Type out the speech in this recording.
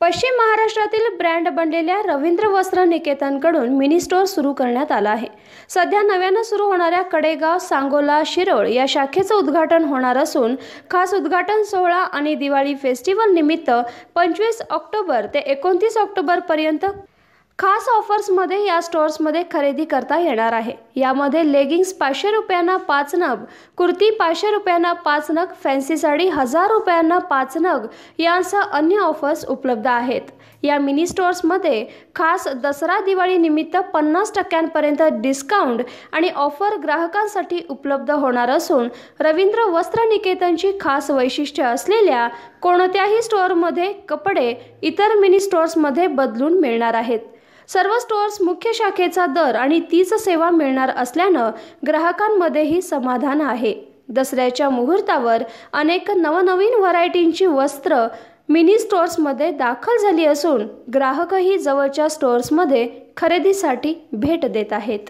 पश्चिम महाराष्ट्रातील ब्रँड बनलेल्या रवींद्र वस्त्र निकेतनकडून मिनी स्टोअर सुरू करण्यात आला आहे सध्या नव्यानं सुरू होणाऱ्या कडेगाव सांगोला शिरोळ या शाखेचं उद्घाटन होणार असून खास उद्घाटन सोहळा आणि दिवाळी फेस्टिवल निमित्त पंचवीस ऑक्टोबर ते एकोणतीस ऑक्टोबरपर्यंत खास ऑफर्समध्ये या स्टोअर्समध्ये खरेदी करता येणार आहे यामध्ये लेगिंग्स पाचशे रुपयांना पाच नग कुर्ती पाचशे रुपयांना पाच नग फॅन्सी साडी हजार रुपयांना पाच नग यांसह अन्य ऑफर्स उपलब्ध आहेत या मिनी स्टोअर्समध्ये खास दसरा दिवाळी निमित्त पन्नास टक्क्यांपर्यंत डिस्काउंट आणि ऑफर ग्राहकांसाठी उपलब्ध होणार असून रवींद्र वस्त्र निकेतनची खास वैशिष्ट्य असलेल्या कोणत्याही स्टोअरमध्ये कपडे इतर मिनी स्टोअर्समध्ये बदलून मिळणार आहेत सर्व स्टोर्स मुख्य शाखेचा दर आणि तीच सेवा मिळणार असल्यानं ग्राहकांमध्येही समाधान आहे दसऱ्याच्या मुहूर्तावर अनेक नवनवीन व्हरायटींची वस्त्र मिनी स्टोअर्समध्ये दाखल झाली असून ग्राहकही जवळच्या स्टोअर्समध्ये खरेदीसाठी भेट देत आहेत